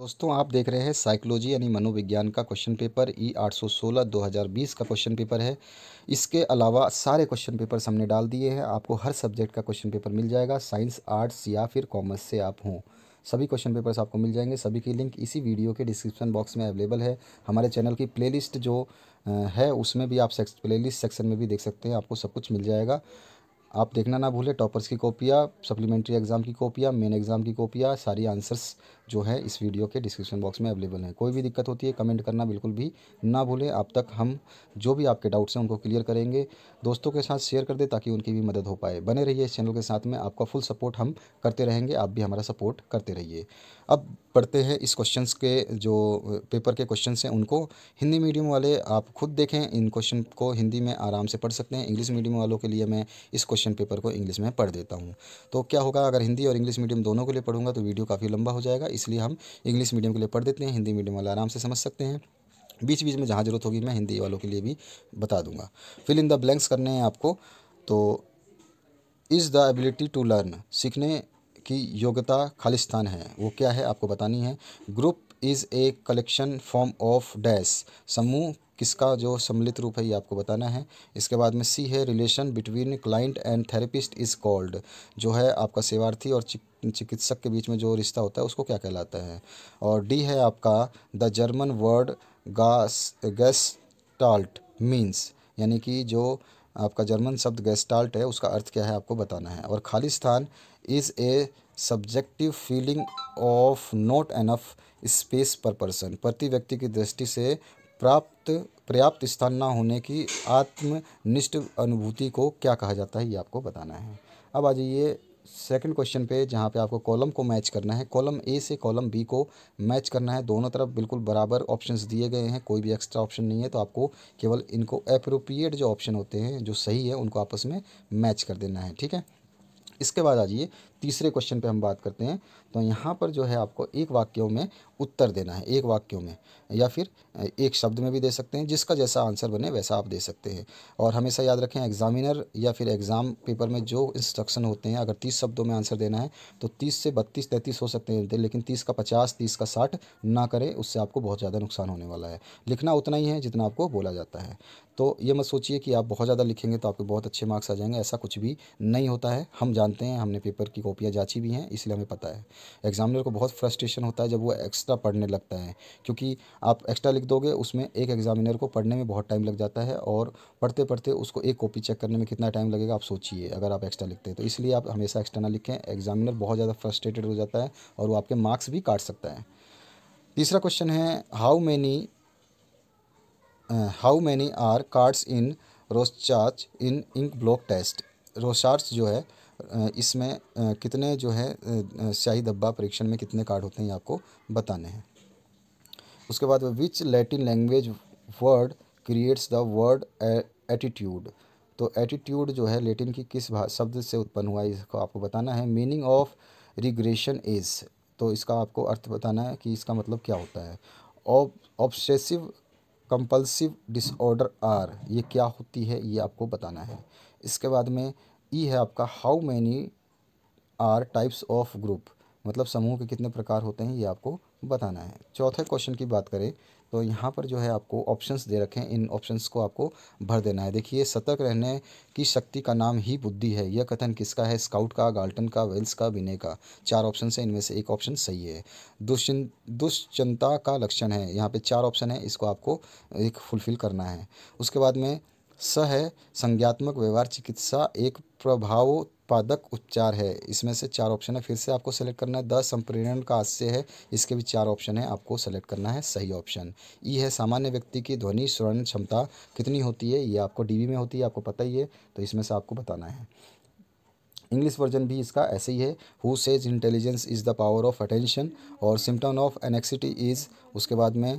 दोस्तों आप देख रहे हैं साइकोलॉजी यानी मनोविज्ञान का क्वेश्चन पेपर ई 816 2020 का क्वेश्चन पेपर है इसके अलावा सारे क्वेश्चन पेपर्स हमने डाल दिए हैं आपको हर सब्जेक्ट का क्वेश्चन पेपर मिल जाएगा साइंस आर्ट्स या फिर कॉमर्स से आप हों सभी क्वेश्चन पेपर्स आपको मिल जाएंगे सभी की लिंक इसी वीडियो के डिस्क्रिप्शन बॉक्स में अवेलेबल है हमारे चैनल की प्ले जो है उसमें भी आप लिस्ट सेक्शन में भी देख सकते हैं आपको सब कुछ मिल जाएगा आप देखना ना भूलें टॉपर्स की कॉपियाँ सप्लीमेंट्री एग्ज़ाम की कॉपियाँ मेन एग्ज़ाम की कॉपियाँ सारी आंसर्स जो है इस वीडियो के डिस्क्रिप्शन बॉक्स में अवेलेबल हैं कोई भी दिक्कत होती है कमेंट करना बिल्कुल भी ना भूलें आप तक हम जो भी आपके डाउट्स हैं उनको क्लियर करेंगे दोस्तों के साथ शेयर कर दें ताकि उनकी भी मदद हो पाए बने रहिए इस चैनल के साथ में आपका फुल सपोर्ट हम करते रहेंगे आप भी हमारा सपोर्ट करते रहिए अब पढ़ते हैं इस क्वेश्चन के जो पेपर के क्वेश्चन हैं उनको हिंदी मीडियम वाले आप खुद देखें इन क्वेश्चन को हिंदी में आराम से पढ़ सकते हैं इंग्लिश मीडियम वालों के लिए मैं इस क्वेश्चन पेपर को इंग्लिश में पढ़ देता हूँ तो क्या होगा अगर हिंदी और इंग्लिश मीडियम दोनों के लिए पढ़ूंगा तो वीडियो काफ़ी लंबा हो जाएगा इसलिए हम इंग्लिश मीडियम के लिए पढ़ देते हैं हिंदी मीडियम वाले आराम से समझ सकते हैं बीच बीच में जहाँ ज़रूरत होगी मैं हिंदी वालों के लिए भी बता दूंगा फिल इन द ब्लैंक्स करने हैं आपको तो is the ability to learn सीखने की योग्यता खालिस्तान है वो क्या है आपको बतानी है group is a collection form of dash समूह किसका जो सम्मिलित रूप है ये आपको बताना है इसके बाद में सी है relation between client and therapist is called जो है आपका सेवार्थी और चिकित्सक के बीच में जो रिश्ता होता है उसको क्या कहलाता है और डी है आपका the German word gas gestalt means यानी कि जो आपका जर्मन शब्द गेस्टाल्ट है उसका अर्थ क्या है आपको बताना है और खाली स्थान is a subjective feeling of not enough space per person प्रति व्यक्ति की दृष्टि से प्राप्त पर्याप्त स्थान ना होने की आत्मनिष्ठ अनुभूति को क्या कहा जाता है ये आपको बताना है अब आ जाइए सेकंड क्वेश्चन पे जहाँ पे आपको कॉलम को मैच करना है कॉलम ए से कॉलम बी को मैच करना है दोनों तरफ बिल्कुल बराबर ऑप्शंस दिए गए हैं कोई भी एक्स्ट्रा ऑप्शन नहीं है तो आपको केवल इनको अप्रोप्रिएट जो ऑप्शन होते हैं जो सही है उनको आपस में मैच कर देना है ठीक है इसके बाद आ जाइए तीसरे क्वेश्चन पे हम बात करते हैं तो यहाँ पर जो है आपको एक वाक्यों में उत्तर देना है एक वाक्यों में या फिर एक शब्द में भी दे सकते हैं जिसका जैसा आंसर बने वैसा आप दे सकते हैं और हमेशा याद रखें एग्जामिनर या फिर एग्ज़ाम पेपर में जो इंस्ट्रक्शन होते हैं अगर तीस शब्दों में आंसर देना है तो तीस से बत्तीस तैंतीस हो सकते हैं लेकिन तीस का पचास तीस का साठ ना करें उससे आपको बहुत ज़्यादा नुकसान होने वाला है लिखना उतना ही है जितना आपको बोला जाता है तो ये मत सोचिए कि आप बहुत ज़्यादा लिखेंगे तो आपके बहुत अच्छे मार्क्स आ जाएंगे ऐसा कुछ भी नहीं होता है हम जानते हैं हमने पेपर की कॉपियाँ जाँची भी हैं इसलिए हमें पता है एग्जामिनर को बहुत फ्रस्ट्रेशन होता है जब वो एक्स्ट्रा पढ़ने लगता है क्योंकि आप एक्स्ट्रा लिख दोगे उसमें एक एग्जामिनर को पढ़ने में बहुत टाइम लग जाता है और पढ़ते पढ़ते उसको एक कॉपी चेक करने में कितना टाइम लगेगा आप सोचिए अगर आप एक्स्ट्रा लिखते हैं तो इसलिए आप हमेशा एक्स्ट्रा ना लिखें एग्जामिनर बहुत ज़्यादा फ्रस्ट्रेटेड हो जाता है और वो आपके मार्क्स भी काट सकता है तीसरा क्वेश्चन है how many how many are cards in Rorschach in ink blot test Rorschach जो है इसमें कितने जो है स्याही धब्बा परीक्षण में कितने कार्ड होते हैं ये आपको बताने हैं उसके बाद which Latin language word creates the word attitude तो एटीट्यूड जो है लेटिन की किस शब्द से उत्पन्न हुआ है इसको आपको बताना है मीनिंग ऑफ रिग्रेशन इज तो इसका आपको अर्थ बताना है कि इसका मतलब क्या होता है ऑब्सेसिव कंपल्सिव डिसऑर्डर आर ये क्या होती है ये आपको बताना है इसके बाद में ई e है आपका how many are types of group मतलब समूह के कितने प्रकार होते हैं ये आपको बताना है चौथे क्वेश्चन की बात करें तो यहाँ पर जो है आपको ऑप्शंस दे रखे हैं इन ऑप्शंस को आपको भर देना है देखिए सतर्क रहने की शक्ति का नाम ही बुद्धि है यह कथन किसका है स्काउट का गाल्टन का वेल्स का विनय का चार ऑप्शन है इनमें से एक ऑप्शन सही है दुश्चिं दुश्चिंता का लक्षण है यहाँ पे चार ऑप्शन है इसको आपको एक फुलफिल करना है उसके बाद में स है संज्ञात्मक व्यवहार चिकित्सा एक प्रभावोत्पादक उपचार है इसमें से चार ऑप्शन है फिर से आपको सेलेक्ट करना है द संप्रेरण का आशय है इसके भी चार ऑप्शन है आपको सेलेक्ट करना है सही ऑप्शन ई है सामान्य व्यक्ति की ध्वनि स्वर्ण क्षमता कितनी होती है ये आपको डी में होती है आपको पता ही है तो इसमें से आपको बताना है इंग्लिश वर्जन भी इसका ऐसे ही है who says intelligence is the power of attention और सिम्टम ऑफ एनेक्सिटी इज़ उसके बाद में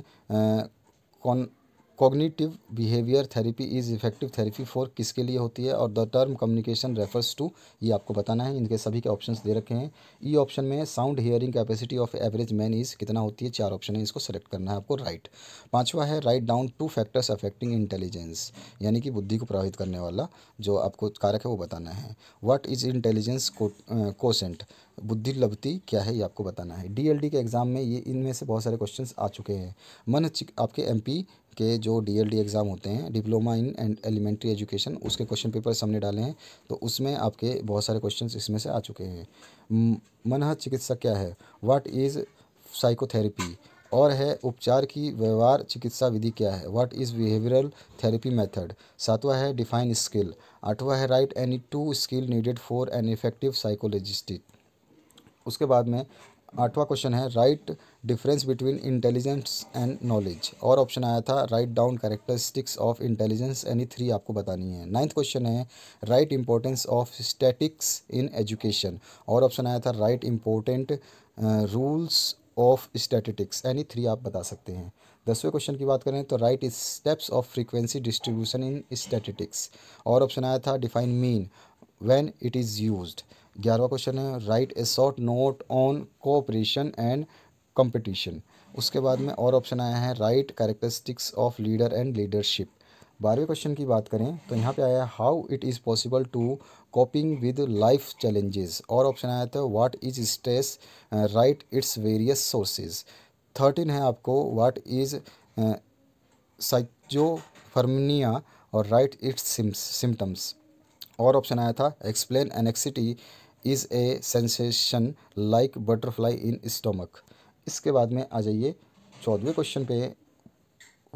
कौन uh, cognitive behaviour therapy is effective therapy for किसके लिए होती है और the term communication refers to ये आपको बताना है इनके सभी के ऑप्शंस दे रखे हैं ई e ऑप्शन में sound hearing capacity of average man is कितना होती है चार ऑप्शन है इसको सेलेक्ट करना है आपको राइट right. पाँचवा है write down two factors affecting intelligence यानी कि बुद्धि को प्रभावित करने वाला जो आपको कारक है वो बताना है वट इज़ इंटेलिजेंस कोसेंट बुद्धि लब्धि क्या है ये आपको बताना है डीएलडी के एग्ज़ाम में ये इनमें से बहुत सारे क्वेश्चन आ चुके हैं मन आपके एम के जो डी एग्ज़ाम होते हैं diploma in and elementary education उसके क्वेश्चन पेपर हमने डाले हैं तो उसमें आपके बहुत सारे क्वेश्चन इसमें से आ चुके हैं मनह चिकित्सा क्या है वाट इज़ साइकोथेरेपी और है उपचार की व्यवहार चिकित्सा विधि क्या है what is behavioural therapy method सातवां है डिफाइन स्किल आठवां है write any two skill needed for an effective psychologist उसके बाद में आठवां क्वेश्चन है write difference between intelligence and knowledge और ऑप्शन आया था write down characteristics of intelligence any three आपको बतानी है नाइन्थ क्वेश्चन है write importance of statistics in education और ऑप्शन आया था write important rules of statistics any three आप बता सकते हैं दसवें क्वेश्चन की बात करें तो write steps of frequency distribution in statistics और ऑप्शन आया था define mean when it is used ग्यारहवा क्वेश्चन है write a short note on cooperation and competition उसके बाद में और ऑप्शन आया है write characteristics of leader and leadership बारहवें क्वेश्चन की बात करें तो यहाँ पे आया how it is possible to coping with life challenges और ऑप्शन आया था what is stress right its various sources thirteen है आपको व्हाट इज साइजोफर्मिया और राइट इट्स सिम्टम्स और ऑप्शन आया था explain anxiety is a sensation like butterfly in stomach इसके बाद में आ जाइए चौदहवें क्वेश्चन पे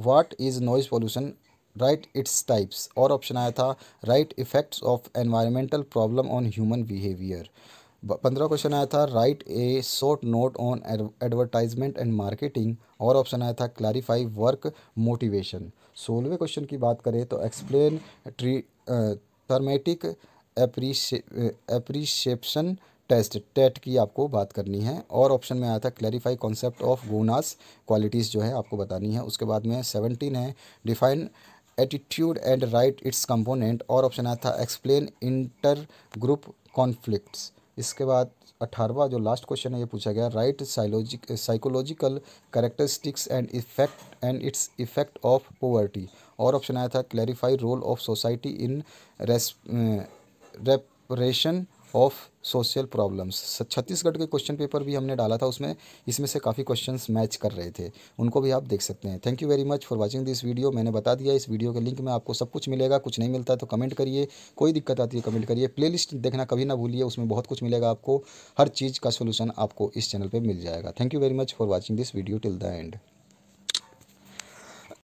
what is noise pollution write its types और ऑप्शन आया था write effects of environmental problem on human behaviour पंद्रह क्वेश्चन आया था write a short note on advertisement and marketing और ऑप्शन आया था क्लैरिफाई वर्क मोटिवेशन सोलहवें क्वेश्चन की बात करें तो explain tree thematic apperception test TAT की आपको बात करनी है और ऑप्शन में आया था क्लैरिफाई कॉन्सेप्ट ऑफ गोनास क्वालिटीज़ जो है आपको बतानी है उसके बाद में सेवनटीन है define attitude and write its component और ऑप्शन आया था एक्सप्लेन इंटर ग्रुप कॉन्फ्लिक्ट्स इसके बाद अठारवा जो लास्ट क्वेश्चन है ये पूछा गया write psychologic psychological characteristics and effect and its effect of poverty और ऑप्शन आया था clarify role of society in reparation of social problems Chhattisgarh के क्वेश्चन पेपर भी हमने डाला था उसमें इसमें से काफ़ी क्वेश्चंस मैच कर रहे थे उनको भी आप देख सकते हैं thank you very much for watching this video मैंने बता दिया इस वीडियो के लिंक में आपको सब कुछ मिलेगा कुछ नहीं मिलता तो कमेंट करिए कोई दिक्कत आती है कमेंट करिए प्ले देखना कभी ना भूलिए उसमें बहुत कुछ मिलेगा आपको हर चीज़ का सोल्यूशन आपको इस चैनल पर मिल जाएगा thank you very much for watching this video till the and